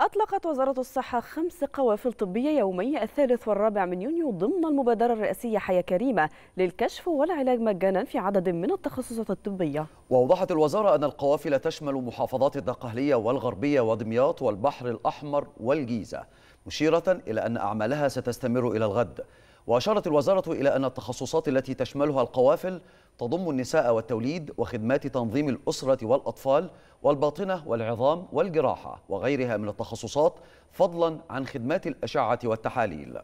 أطلقت وزارة الصحة خمس قوافل طبية يومي الثالث والرابع من يونيو ضمن المبادرة الرئاسية حياة كريمة للكشف والعلاج مجانا في عدد من التخصصات الطبية وأوضحت الوزارة أن القوافل تشمل محافظات الدقهلية والغربية ودمياط والبحر الأحمر والجيزة مشيرة إلى أن أعمالها ستستمر إلى الغد وأشارت الوزارة إلى أن التخصصات التي تشملها القوافل تضم النساء والتوليد وخدمات تنظيم الأسرة والأطفال والباطنة والعظام والجراحة وغيرها من التخصصات فضلا عن خدمات الأشعة والتحاليل